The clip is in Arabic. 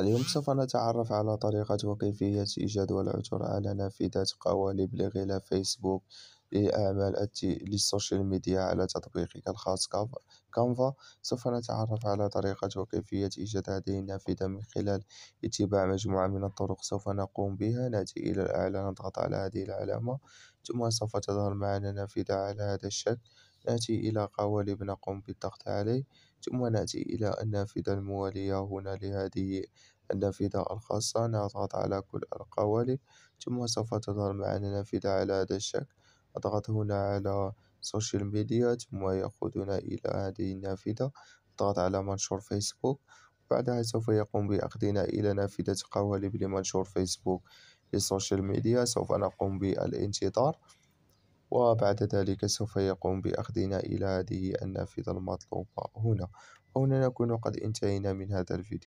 اليوم سوف نتعرف على طريقة وكيفية إيجاد والعثور على نافذة قوالب لغلاف فيسبوك لأعمال التي للسوشيال ميديا على تطبيقك الخاص كانفا، سوف نتعرف على طريقة وكيفية إيجاد هذه النافذة من خلال اتباع مجموعة من الطرق سوف نقوم بها، نأتي إلى الأعلى نضغط على هذه العلامة ثم سوف تظهر معنا نافذة على هذا الشكل. نأتي إلى قوالب نقوم بالضغط عليه ثم نأتي إلى النافذة الموالية هنا لهذه النافذة الخاصة نضغط على كل القوالب ثم سوف تظهر معنا نافذة على هذا الشكل أضغط هنا على سوشيال ميديا ثم يقودنا إلى هذه النافذة أضغط على منشور فيسبوك بعدها سوف يقوم بأخذنا إلى نافذة قوالب لمنشور فيسبوك للسوشيال ميديا سوف نقوم بالانتظار وبعد ذلك سوف يقوم بأخذنا إلى هذه النافذة المطلوبة هنا وهنا نكون قد انتهينا من هذا الفيديو